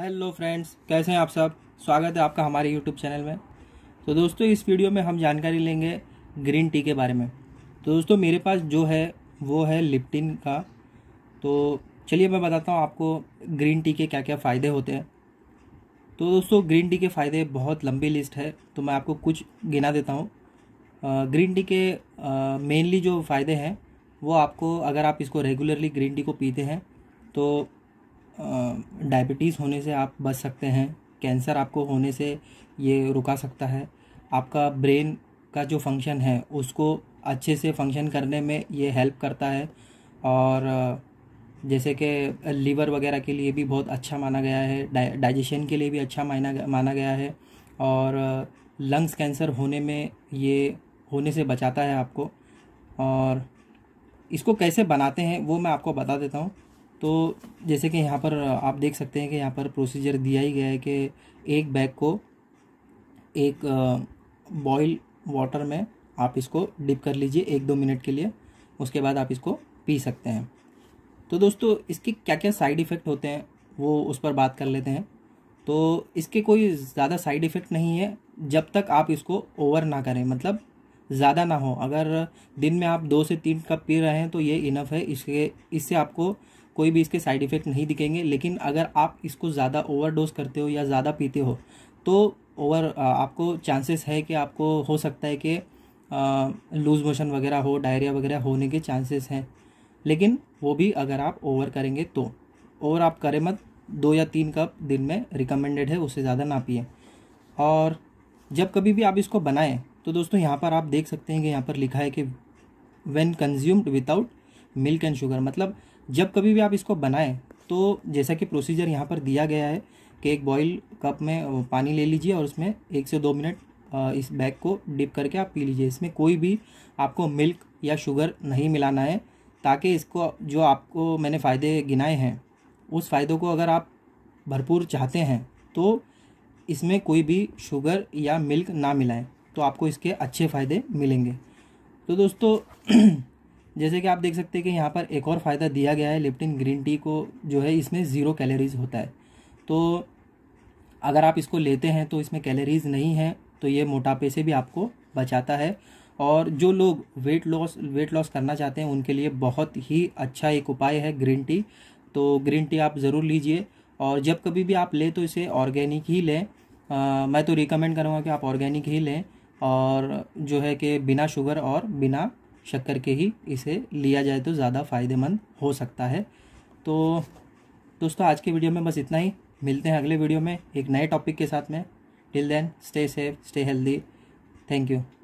hello friends कैसे हैं आप सब स्वागत है आपका हमारे यूट्यूब चैनल में तो दोस्तों इस वीडियो में हम जानकारी लेंगे ग्रीन टी के बारे में तो दोस्तों मेरे पास जो है वो है लिप्टिन का तो चलिए मैं बताता हूँ आपको ग्रीन टी के क्या क्या फ़ायदे होते हैं तो दोस्तों ग्रीन टी के फ़ायदे बहुत लंबी लिस्ट है तो मैं आपको कुछ गिना देता हूँ ग्रीन टी के मेनली जो फ़ायदे हैं वो आपको अगर आप इसको रेगुलरली ग्रीन टी को पीते हैं तो डायबिटीज़ होने से आप बच सकते हैं कैंसर आपको होने से ये रुका सकता है आपका ब्रेन का जो फंक्शन है उसको अच्छे से फंक्शन करने में ये हेल्प करता है और जैसे कि लीवर वगैरह के लिए भी बहुत अच्छा माना गया है डाइजेशन के लिए भी अच्छा माना माना गया है और लंग्स कैंसर होने में ये होने से बचाता है आपको और इसको कैसे बनाते हैं वो मैं आपको बता देता हूँ तो जैसे कि यहाँ पर आप देख सकते हैं कि यहाँ पर प्रोसीजर दिया ही गया है कि एक बैग को एक बॉयल वाटर में आप इसको डिप कर लीजिए एक दो मिनट के लिए उसके बाद आप इसको पी सकते हैं तो दोस्तों इसके क्या क्या साइड इफ़ेक्ट होते हैं वो उस पर बात कर लेते हैं तो इसके कोई ज़्यादा साइड इफ़ेक्ट नहीं है जब तक आप इसको ओवर ना करें मतलब ज़्यादा ना हो अगर दिन में आप दो से तीन कप पी रहे हैं तो ये इनफ है इसके इससे आपको कोई भी इसके साइड इफ़ेक्ट नहीं दिखेंगे लेकिन अगर आप इसको ज़्यादा ओवरडोज करते हो या ज़्यादा पीते हो तो ओवर आपको चांसेस है कि आपको हो सकता है कि लूज़ मोशन वगैरह हो डायरिया वगैरह होने के चांसेस हैं लेकिन वो भी अगर आप ओवर करेंगे तो ओवर आप करें मत दो या तीन कप दिन में रिकमेंडेड है उससे ज़्यादा ना पिए और जब कभी भी आप इसको बनाएं तो दोस्तों यहाँ पर आप देख सकते हैं कि यहाँ पर लिखा है कि when consumed without milk and sugar मतलब जब कभी भी आप इसको बनाएं तो जैसा कि प्रोसीजर यहाँ पर दिया गया है कि एक बॉईल कप में पानी ले लीजिए और उसमें एक से दो मिनट इस बैग को डिप करके आप पी लीजिए इसमें कोई भी आपको मिल्क या शुगर नहीं मिलाना है ताकि इसको जो आपको मैंने फ़ायदे गिनाए हैं उस फ़ायदों को अगर आप भरपूर चाहते हैं तो इसमें कोई भी शुगर या मिल्क ना मिलाएं तो आपको इसके अच्छे फ़ायदे मिलेंगे तो दोस्तों जैसे कि आप देख सकते हैं कि यहाँ पर एक और फ़ायदा दिया गया है लिप्टिन ग्रीन टी को जो है इसमें ज़ीरो कैलोरीज होता है तो अगर आप इसको लेते हैं तो इसमें कैलोरीज नहीं है तो ये मोटापे से भी आपको बचाता है और जो लोग वेट लॉस वेट लॉस करना चाहते हैं उनके लिए बहुत ही अच्छा एक उपाय है ग्रीन टी तो ग्रीन टी आप ज़रूर लीजिए और जब कभी भी आप लें तो इसे ऑर्गेनिक ही लें मैं तो रिकमेंड करूँगा कि आप ऑर्गेनिक ही लें और जो है कि बिना शुगर और बिना शक्कर के ही इसे लिया जाए तो ज़्यादा फ़ायदेमंद हो सकता है तो दोस्तों आज के वीडियो में बस इतना ही मिलते हैं अगले वीडियो में एक नए टॉपिक के साथ में till then stay safe stay healthy thank you